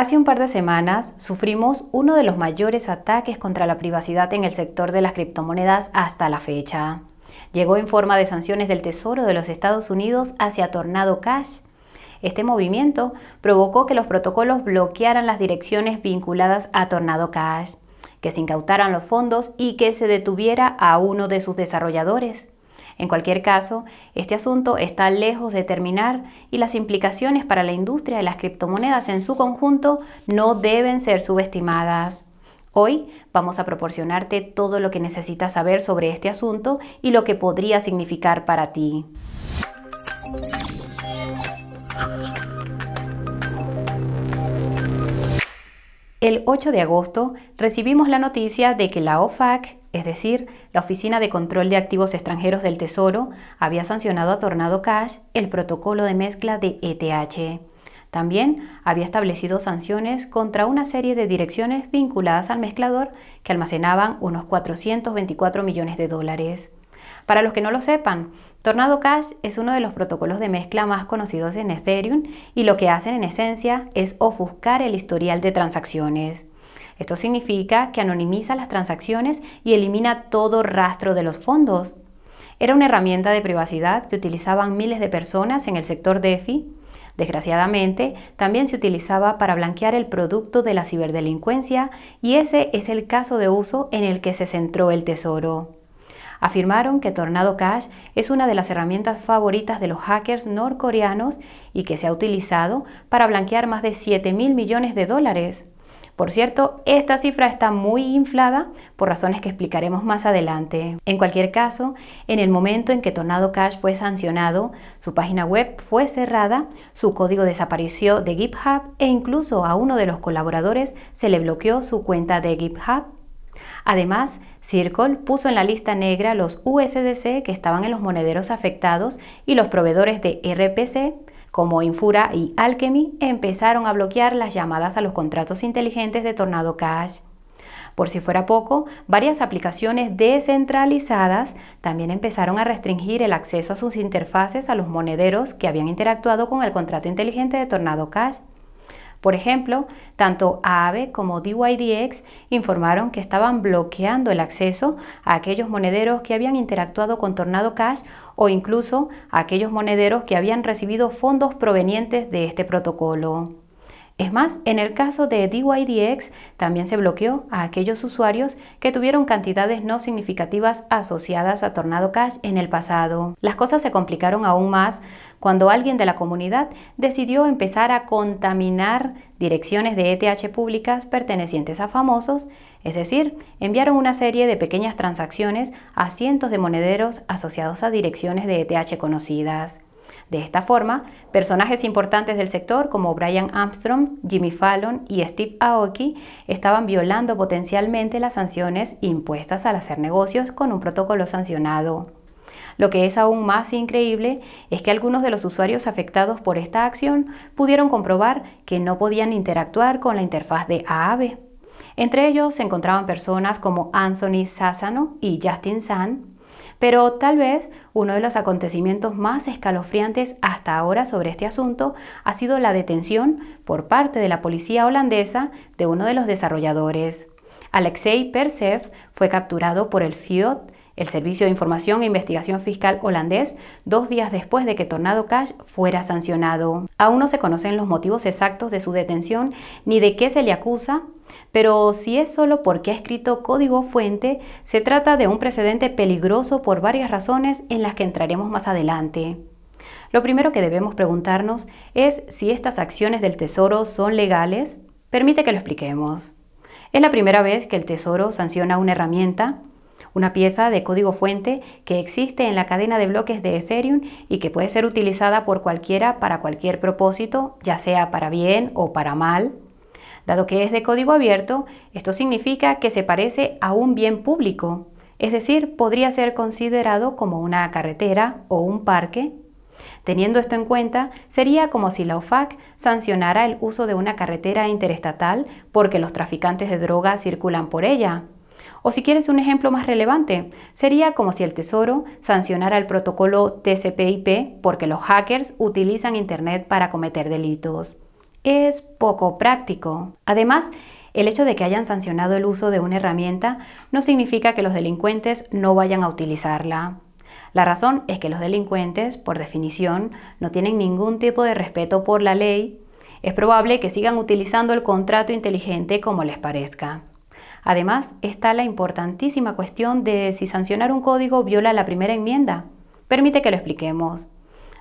Hace un par de semanas sufrimos uno de los mayores ataques contra la privacidad en el sector de las criptomonedas hasta la fecha. Llegó en forma de sanciones del Tesoro de los Estados Unidos hacia Tornado Cash. Este movimiento provocó que los protocolos bloquearan las direcciones vinculadas a Tornado Cash, que se incautaran los fondos y que se detuviera a uno de sus desarrolladores. En cualquier caso, este asunto está lejos de terminar y las implicaciones para la industria de las criptomonedas en su conjunto no deben ser subestimadas. Hoy vamos a proporcionarte todo lo que necesitas saber sobre este asunto y lo que podría significar para ti. El 8 de agosto recibimos la noticia de que la OFAC es decir, la Oficina de Control de Activos Extranjeros del Tesoro había sancionado a Tornado Cash el protocolo de mezcla de ETH. También había establecido sanciones contra una serie de direcciones vinculadas al mezclador que almacenaban unos 424 millones de dólares. Para los que no lo sepan, Tornado Cash es uno de los protocolos de mezcla más conocidos en Ethereum y lo que hacen en esencia es ofuscar el historial de transacciones. Esto significa que anonimiza las transacciones y elimina todo rastro de los fondos. Era una herramienta de privacidad que utilizaban miles de personas en el sector DeFi. Desgraciadamente, también se utilizaba para blanquear el producto de la ciberdelincuencia y ese es el caso de uso en el que se centró el tesoro. Afirmaron que Tornado Cash es una de las herramientas favoritas de los hackers norcoreanos y que se ha utilizado para blanquear más de 7 mil millones de dólares. Por cierto, esta cifra está muy inflada por razones que explicaremos más adelante. En cualquier caso, en el momento en que Tornado Cash fue sancionado, su página web fue cerrada, su código desapareció de GitHub e incluso a uno de los colaboradores se le bloqueó su cuenta de GitHub. Además, Circle puso en la lista negra los USDC que estaban en los monederos afectados y los proveedores de RPC como Infura y Alchemy empezaron a bloquear las llamadas a los contratos inteligentes de Tornado Cash. Por si fuera poco, varias aplicaciones descentralizadas también empezaron a restringir el acceso a sus interfaces a los monederos que habían interactuado con el contrato inteligente de Tornado Cash por ejemplo, tanto Aave como DYDX informaron que estaban bloqueando el acceso a aquellos monederos que habían interactuado con Tornado Cash o incluso a aquellos monederos que habían recibido fondos provenientes de este protocolo. Es más, en el caso de DYDX también se bloqueó a aquellos usuarios que tuvieron cantidades no significativas asociadas a Tornado Cash en el pasado. Las cosas se complicaron aún más cuando alguien de la comunidad decidió empezar a contaminar direcciones de ETH públicas pertenecientes a famosos, es decir, enviaron una serie de pequeñas transacciones a cientos de monederos asociados a direcciones de ETH conocidas. De esta forma, personajes importantes del sector como Brian Armstrong, Jimmy Fallon y Steve Aoki estaban violando potencialmente las sanciones impuestas al hacer negocios con un protocolo sancionado. Lo que es aún más increíble es que algunos de los usuarios afectados por esta acción pudieron comprobar que no podían interactuar con la interfaz de AAB. Entre ellos se encontraban personas como Anthony Sassano y Justin Sun, pero tal vez uno de los acontecimientos más escalofriantes hasta ahora sobre este asunto ha sido la detención por parte de la policía holandesa de uno de los desarrolladores. Alexei Persev fue capturado por el FIOT el Servicio de Información e Investigación Fiscal holandés dos días después de que Tornado Cash fuera sancionado. Aún no se conocen los motivos exactos de su detención ni de qué se le acusa, pero si es solo porque ha escrito código fuente, se trata de un precedente peligroso por varias razones en las que entraremos más adelante. Lo primero que debemos preguntarnos es si estas acciones del Tesoro son legales. Permite que lo expliquemos. Es la primera vez que el Tesoro sanciona una herramienta una pieza de código fuente que existe en la cadena de bloques de Ethereum y que puede ser utilizada por cualquiera para cualquier propósito, ya sea para bien o para mal. Dado que es de código abierto, esto significa que se parece a un bien público, es decir, podría ser considerado como una carretera o un parque. Teniendo esto en cuenta, sería como si la OFAC sancionara el uso de una carretera interestatal porque los traficantes de drogas circulan por ella, o si quieres un ejemplo más relevante, sería como si el Tesoro sancionara el protocolo TCP/IP porque los hackers utilizan Internet para cometer delitos. Es poco práctico. Además, el hecho de que hayan sancionado el uso de una herramienta no significa que los delincuentes no vayan a utilizarla. La razón es que los delincuentes, por definición, no tienen ningún tipo de respeto por la ley. Es probable que sigan utilizando el contrato inteligente como les parezca. Además, está la importantísima cuestión de si sancionar un código viola la primera enmienda. Permite que lo expliquemos.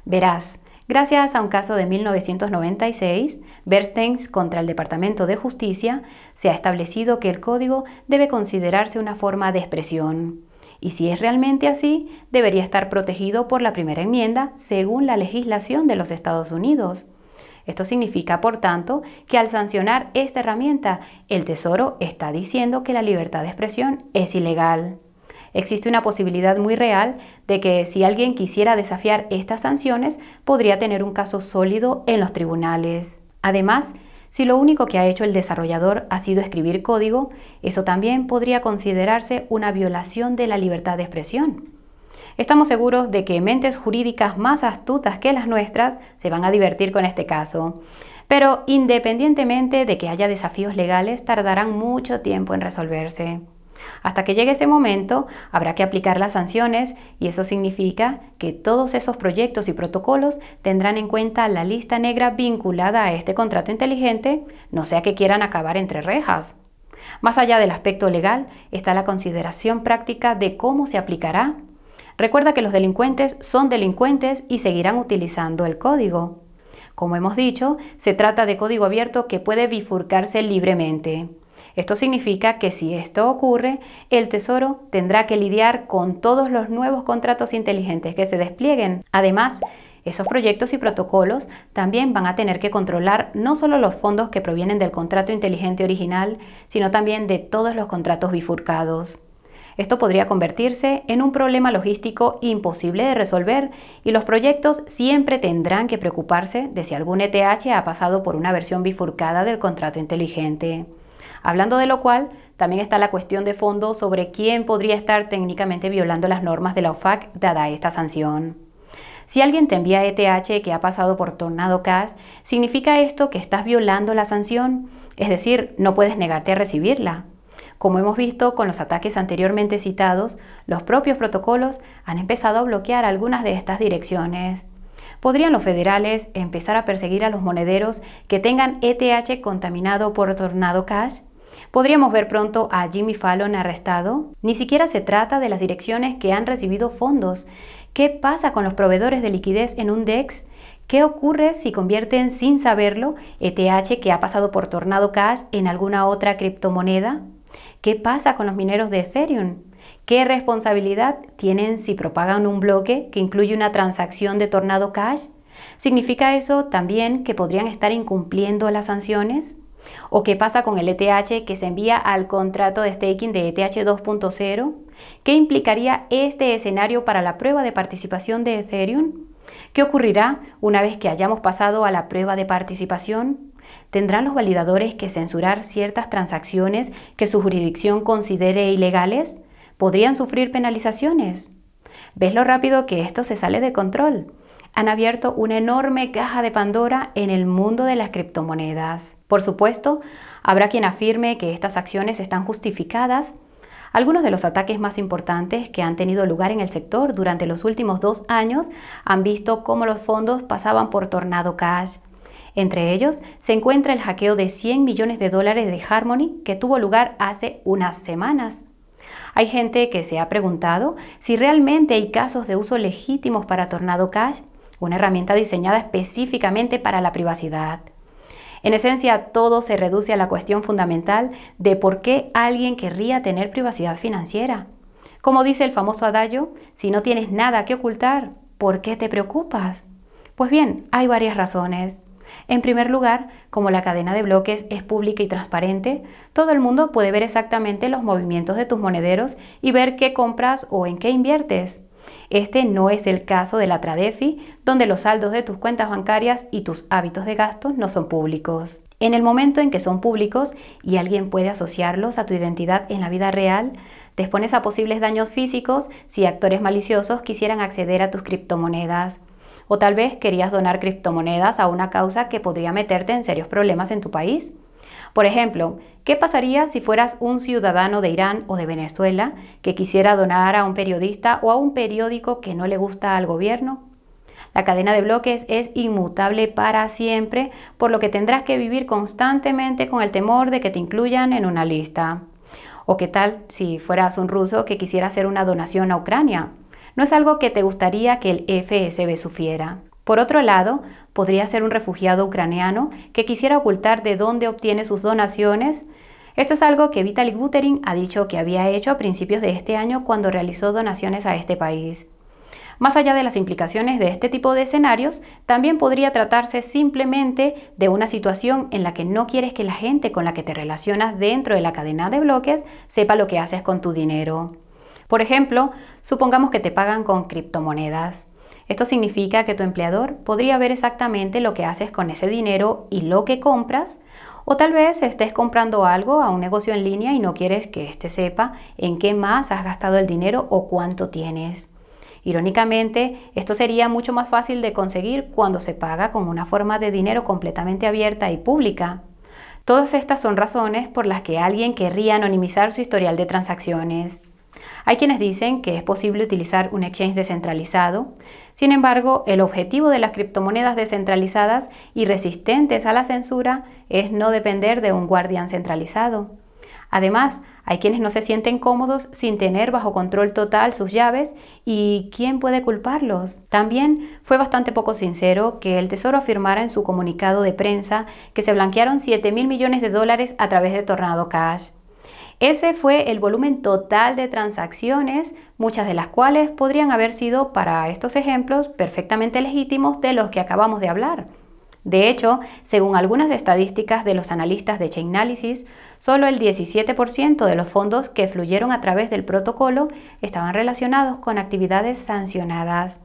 Verás, gracias a un caso de 1996, Bernstein contra el Departamento de Justicia, se ha establecido que el código debe considerarse una forma de expresión. Y si es realmente así, debería estar protegido por la primera enmienda según la legislación de los Estados Unidos. Esto significa, por tanto, que al sancionar esta herramienta, el Tesoro está diciendo que la libertad de expresión es ilegal. Existe una posibilidad muy real de que si alguien quisiera desafiar estas sanciones, podría tener un caso sólido en los tribunales. Además, si lo único que ha hecho el desarrollador ha sido escribir código, eso también podría considerarse una violación de la libertad de expresión. Estamos seguros de que mentes jurídicas más astutas que las nuestras se van a divertir con este caso. Pero independientemente de que haya desafíos legales, tardarán mucho tiempo en resolverse. Hasta que llegue ese momento, habrá que aplicar las sanciones y eso significa que todos esos proyectos y protocolos tendrán en cuenta la lista negra vinculada a este contrato inteligente, no sea que quieran acabar entre rejas. Más allá del aspecto legal está la consideración práctica de cómo se aplicará Recuerda que los delincuentes son delincuentes y seguirán utilizando el código. Como hemos dicho, se trata de código abierto que puede bifurcarse libremente. Esto significa que si esto ocurre, el Tesoro tendrá que lidiar con todos los nuevos contratos inteligentes que se desplieguen. Además, esos proyectos y protocolos también van a tener que controlar no solo los fondos que provienen del contrato inteligente original, sino también de todos los contratos bifurcados. Esto podría convertirse en un problema logístico imposible de resolver y los proyectos siempre tendrán que preocuparse de si algún ETH ha pasado por una versión bifurcada del contrato inteligente. Hablando de lo cual, también está la cuestión de fondo sobre quién podría estar técnicamente violando las normas de la OFAC dada esta sanción. Si alguien te envía ETH que ha pasado por Tornado Cash, ¿significa esto que estás violando la sanción? Es decir, no puedes negarte a recibirla. Como hemos visto con los ataques anteriormente citados, los propios protocolos han empezado a bloquear algunas de estas direcciones. ¿Podrían los federales empezar a perseguir a los monederos que tengan ETH contaminado por Tornado Cash? ¿Podríamos ver pronto a Jimmy Fallon arrestado? Ni siquiera se trata de las direcciones que han recibido fondos. ¿Qué pasa con los proveedores de liquidez en un DEX? ¿Qué ocurre si convierten sin saberlo ETH que ha pasado por Tornado Cash en alguna otra criptomoneda? ¿Qué pasa con los mineros de Ethereum? ¿Qué responsabilidad tienen si propagan un bloque que incluye una transacción de Tornado Cash? ¿Significa eso también que podrían estar incumpliendo las sanciones? ¿O qué pasa con el ETH que se envía al contrato de staking de ETH 2.0? ¿Qué implicaría este escenario para la prueba de participación de Ethereum? ¿Qué ocurrirá una vez que hayamos pasado a la prueba de participación? Tendrán los validadores que censurar ciertas transacciones que su jurisdicción considere ilegales. Podrían sufrir penalizaciones. ¿Ves lo rápido que esto se sale de control? Han abierto una enorme caja de Pandora en el mundo de las criptomonedas. Por supuesto, habrá quien afirme que estas acciones están justificadas. Algunos de los ataques más importantes que han tenido lugar en el sector durante los últimos dos años han visto cómo los fondos pasaban por Tornado Cash, entre ellos se encuentra el hackeo de 100 millones de dólares de Harmony que tuvo lugar hace unas semanas. Hay gente que se ha preguntado si realmente hay casos de uso legítimos para Tornado Cash, una herramienta diseñada específicamente para la privacidad. En esencia, todo se reduce a la cuestión fundamental de por qué alguien querría tener privacidad financiera. Como dice el famoso Adayo, si no tienes nada que ocultar, ¿por qué te preocupas? Pues bien, hay varias razones. En primer lugar, como la cadena de bloques es pública y transparente, todo el mundo puede ver exactamente los movimientos de tus monederos y ver qué compras o en qué inviertes. Este no es el caso de la Tradefi, donde los saldos de tus cuentas bancarias y tus hábitos de gasto no son públicos. En el momento en que son públicos y alguien puede asociarlos a tu identidad en la vida real, te expones a posibles daños físicos si actores maliciosos quisieran acceder a tus criptomonedas. O tal vez querías donar criptomonedas a una causa que podría meterte en serios problemas en tu país. Por ejemplo, ¿qué pasaría si fueras un ciudadano de Irán o de Venezuela que quisiera donar a un periodista o a un periódico que no le gusta al gobierno? La cadena de bloques es inmutable para siempre, por lo que tendrás que vivir constantemente con el temor de que te incluyan en una lista. ¿O qué tal si fueras un ruso que quisiera hacer una donación a Ucrania? no es algo que te gustaría que el FSB sufriera. Por otro lado, podría ser un refugiado ucraniano que quisiera ocultar de dónde obtiene sus donaciones. Esto es algo que Vitaly Buterin ha dicho que había hecho a principios de este año cuando realizó donaciones a este país. Más allá de las implicaciones de este tipo de escenarios, también podría tratarse simplemente de una situación en la que no quieres que la gente con la que te relacionas dentro de la cadena de bloques sepa lo que haces con tu dinero. Por ejemplo, supongamos que te pagan con criptomonedas. Esto significa que tu empleador podría ver exactamente lo que haces con ese dinero y lo que compras, o tal vez estés comprando algo a un negocio en línea y no quieres que éste sepa en qué más has gastado el dinero o cuánto tienes. Irónicamente, esto sería mucho más fácil de conseguir cuando se paga con una forma de dinero completamente abierta y pública. Todas estas son razones por las que alguien querría anonimizar su historial de transacciones. Hay quienes dicen que es posible utilizar un exchange descentralizado. Sin embargo, el objetivo de las criptomonedas descentralizadas y resistentes a la censura es no depender de un guardián centralizado. Además, hay quienes no se sienten cómodos sin tener bajo control total sus llaves y ¿quién puede culparlos? También fue bastante poco sincero que el Tesoro afirmara en su comunicado de prensa que se blanquearon 7 mil millones de dólares a través de Tornado Cash. Ese fue el volumen total de transacciones, muchas de las cuales podrían haber sido, para estos ejemplos, perfectamente legítimos de los que acabamos de hablar. De hecho, según algunas estadísticas de los analistas de Chainalysis, solo el 17% de los fondos que fluyeron a través del protocolo estaban relacionados con actividades sancionadas.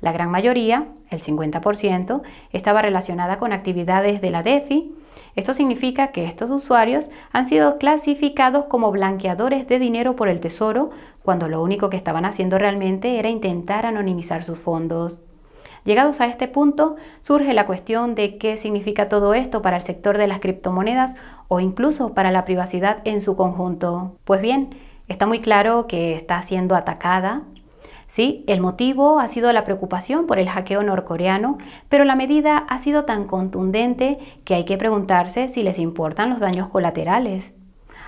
La gran mayoría, el 50%, estaba relacionada con actividades de la DEFI, esto significa que estos usuarios han sido clasificados como blanqueadores de dinero por el Tesoro, cuando lo único que estaban haciendo realmente era intentar anonimizar sus fondos. Llegados a este punto, surge la cuestión de qué significa todo esto para el sector de las criptomonedas o incluso para la privacidad en su conjunto. Pues bien, está muy claro que está siendo atacada, ¿sí? El motivo ha sido la preocupación por el hackeo norcoreano, pero la medida ha sido tan contundente que hay que preguntarse si les importan los daños colaterales.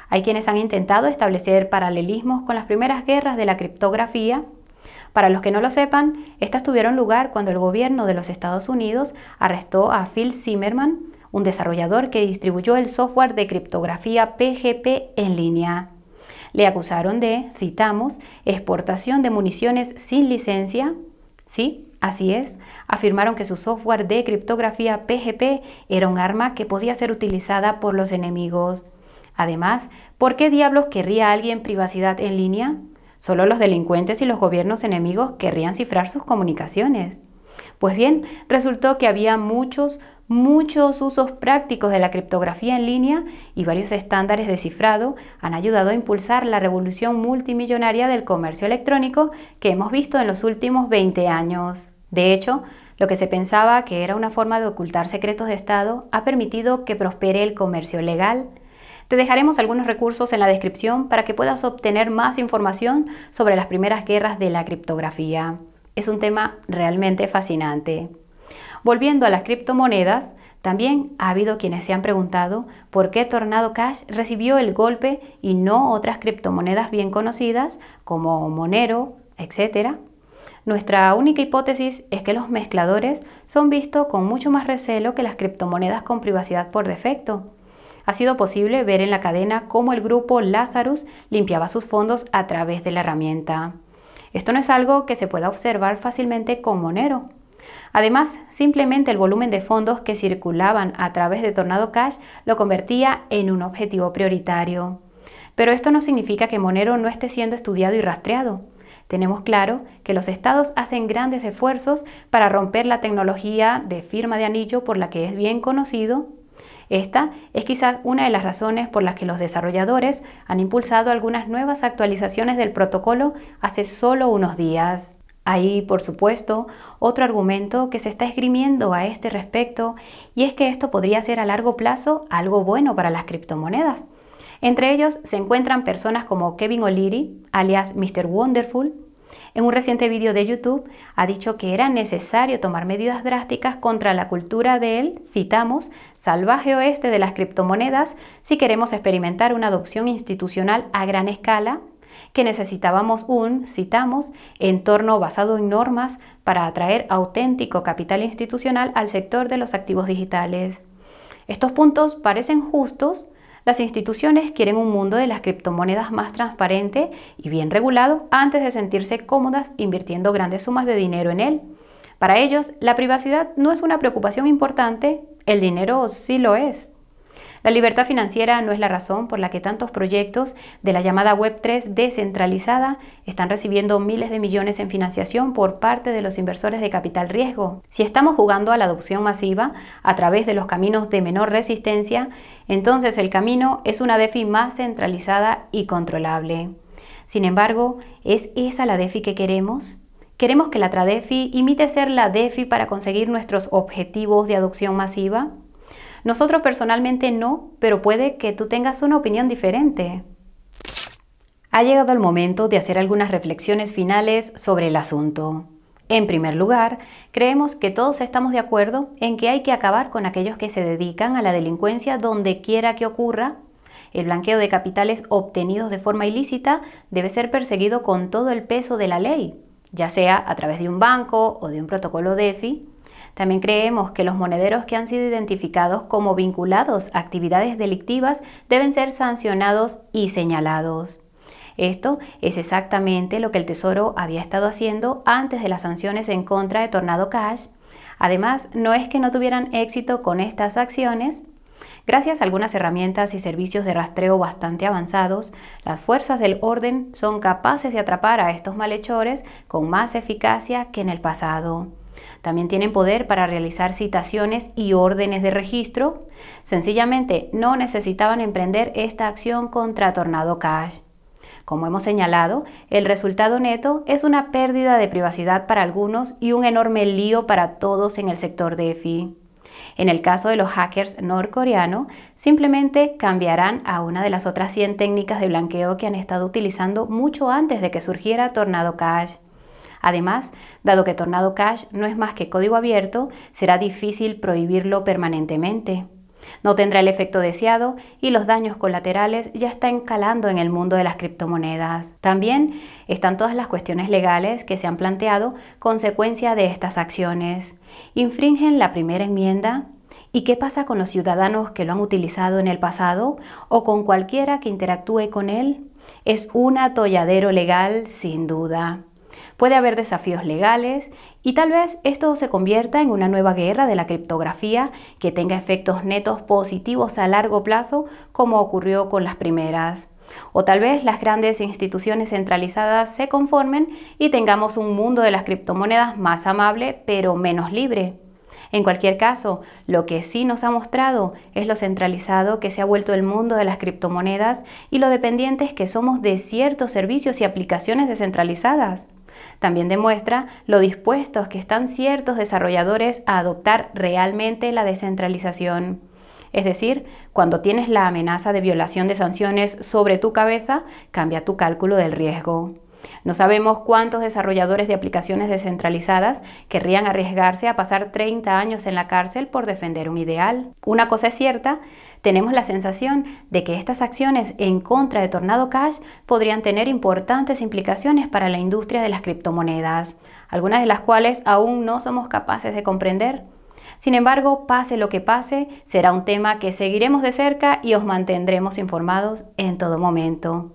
Hay quienes han intentado establecer paralelismos con las primeras guerras de la criptografía. Para los que no lo sepan, estas tuvieron lugar cuando el gobierno de los Estados Unidos arrestó a Phil Zimmerman, un desarrollador que distribuyó el software de criptografía PGP en línea. Le acusaron de, citamos, exportación de municiones sin licencia, ¿sí? Así es, afirmaron que su software de criptografía PGP era un arma que podía ser utilizada por los enemigos. Además, ¿por qué diablos querría alguien privacidad en línea? Solo los delincuentes y los gobiernos enemigos querrían cifrar sus comunicaciones. Pues bien, resultó que había muchos, muchos usos prácticos de la criptografía en línea y varios estándares de cifrado han ayudado a impulsar la revolución multimillonaria del comercio electrónico que hemos visto en los últimos 20 años. De hecho, lo que se pensaba que era una forma de ocultar secretos de Estado ha permitido que prospere el comercio legal. Te dejaremos algunos recursos en la descripción para que puedas obtener más información sobre las primeras guerras de la criptografía es un tema realmente fascinante. Volviendo a las criptomonedas, también ha habido quienes se han preguntado por qué Tornado Cash recibió el golpe y no otras criptomonedas bien conocidas como Monero, etc. Nuestra única hipótesis es que los mezcladores son vistos con mucho más recelo que las criptomonedas con privacidad por defecto. Ha sido posible ver en la cadena cómo el grupo Lazarus limpiaba sus fondos a través de la herramienta. Esto no es algo que se pueda observar fácilmente con Monero. Además, simplemente el volumen de fondos que circulaban a través de Tornado Cash lo convertía en un objetivo prioritario. Pero esto no significa que Monero no esté siendo estudiado y rastreado. Tenemos claro que los estados hacen grandes esfuerzos para romper la tecnología de firma de anillo por la que es bien conocido esta es quizás una de las razones por las que los desarrolladores han impulsado algunas nuevas actualizaciones del protocolo hace solo unos días. Hay, por supuesto, otro argumento que se está esgrimiendo a este respecto y es que esto podría ser a largo plazo algo bueno para las criptomonedas. Entre ellos se encuentran personas como Kevin O'Leary, alias Mr. Wonderful, en un reciente vídeo de YouTube ha dicho que era necesario tomar medidas drásticas contra la cultura del, citamos, salvaje oeste de las criptomonedas si queremos experimentar una adopción institucional a gran escala, que necesitábamos un, citamos, entorno basado en normas para atraer auténtico capital institucional al sector de los activos digitales. Estos puntos parecen justos, las instituciones quieren un mundo de las criptomonedas más transparente y bien regulado antes de sentirse cómodas invirtiendo grandes sumas de dinero en él. Para ellos, la privacidad no es una preocupación importante, el dinero sí lo es. La libertad financiera no es la razón por la que tantos proyectos de la llamada Web3 descentralizada están recibiendo miles de millones en financiación por parte de los inversores de capital riesgo. Si estamos jugando a la adopción masiva a través de los caminos de menor resistencia, entonces el camino es una DeFi más centralizada y controlable. Sin embargo, ¿es esa la DeFi que queremos? ¿Queremos que la Tradefi imite ser la DeFi para conseguir nuestros objetivos de adopción masiva? Nosotros personalmente no, pero puede que tú tengas una opinión diferente. Ha llegado el momento de hacer algunas reflexiones finales sobre el asunto. En primer lugar, creemos que todos estamos de acuerdo en que hay que acabar con aquellos que se dedican a la delincuencia donde quiera que ocurra. El blanqueo de capitales obtenidos de forma ilícita debe ser perseguido con todo el peso de la ley, ya sea a través de un banco o de un protocolo DEFI, también creemos que los monederos que han sido identificados como vinculados a actividades delictivas deben ser sancionados y señalados. Esto es exactamente lo que el Tesoro había estado haciendo antes de las sanciones en contra de Tornado Cash. Además, no es que no tuvieran éxito con estas acciones. Gracias a algunas herramientas y servicios de rastreo bastante avanzados, las fuerzas del orden son capaces de atrapar a estos malhechores con más eficacia que en el pasado. También tienen poder para realizar citaciones y órdenes de registro. Sencillamente no necesitaban emprender esta acción contra Tornado Cash. Como hemos señalado, el resultado neto es una pérdida de privacidad para algunos y un enorme lío para todos en el sector de EFI. En el caso de los hackers norcoreanos, simplemente cambiarán a una de las otras 100 técnicas de blanqueo que han estado utilizando mucho antes de que surgiera Tornado Cash. Además, dado que Tornado Cash no es más que código abierto, será difícil prohibirlo permanentemente. No tendrá el efecto deseado y los daños colaterales ya están calando en el mundo de las criptomonedas. También están todas las cuestiones legales que se han planteado consecuencia de estas acciones. ¿Infringen la primera enmienda? ¿Y qué pasa con los ciudadanos que lo han utilizado en el pasado o con cualquiera que interactúe con él? Es un atolladero legal sin duda. Puede haber desafíos legales y tal vez esto se convierta en una nueva guerra de la criptografía que tenga efectos netos positivos a largo plazo como ocurrió con las primeras. O tal vez las grandes instituciones centralizadas se conformen y tengamos un mundo de las criptomonedas más amable pero menos libre. En cualquier caso, lo que sí nos ha mostrado es lo centralizado que se ha vuelto el mundo de las criptomonedas y lo dependientes que somos de ciertos servicios y aplicaciones descentralizadas. También demuestra lo dispuestos que están ciertos desarrolladores a adoptar realmente la descentralización. Es decir, cuando tienes la amenaza de violación de sanciones sobre tu cabeza, cambia tu cálculo del riesgo. No sabemos cuántos desarrolladores de aplicaciones descentralizadas querrían arriesgarse a pasar 30 años en la cárcel por defender un ideal. Una cosa es cierta, tenemos la sensación de que estas acciones en contra de Tornado Cash podrían tener importantes implicaciones para la industria de las criptomonedas, algunas de las cuales aún no somos capaces de comprender. Sin embargo, pase lo que pase, será un tema que seguiremos de cerca y os mantendremos informados en todo momento.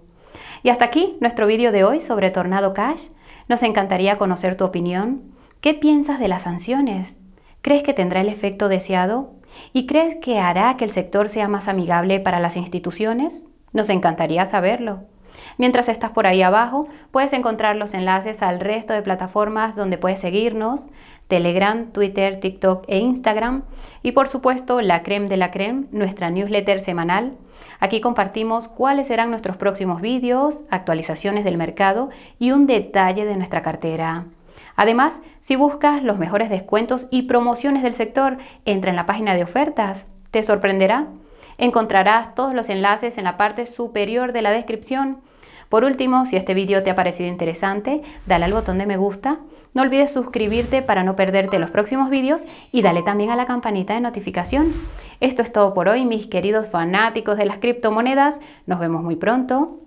Y hasta aquí nuestro vídeo de hoy sobre Tornado Cash. Nos encantaría conocer tu opinión. ¿Qué piensas de las sanciones? ¿Crees que tendrá el efecto deseado? ¿Y crees que hará que el sector sea más amigable para las instituciones? Nos encantaría saberlo. Mientras estás por ahí abajo, puedes encontrar los enlaces al resto de plataformas donde puedes seguirnos, Telegram, Twitter, TikTok e Instagram, y por supuesto la creme de la creme, nuestra newsletter semanal. Aquí compartimos cuáles serán nuestros próximos vídeos, actualizaciones del mercado y un detalle de nuestra cartera. Además, si buscas los mejores descuentos y promociones del sector, entra en la página de ofertas. Te sorprenderá. Encontrarás todos los enlaces en la parte superior de la descripción. Por último, si este video te ha parecido interesante, dale al botón de me gusta. No olvides suscribirte para no perderte los próximos videos y dale también a la campanita de notificación. Esto es todo por hoy, mis queridos fanáticos de las criptomonedas. Nos vemos muy pronto.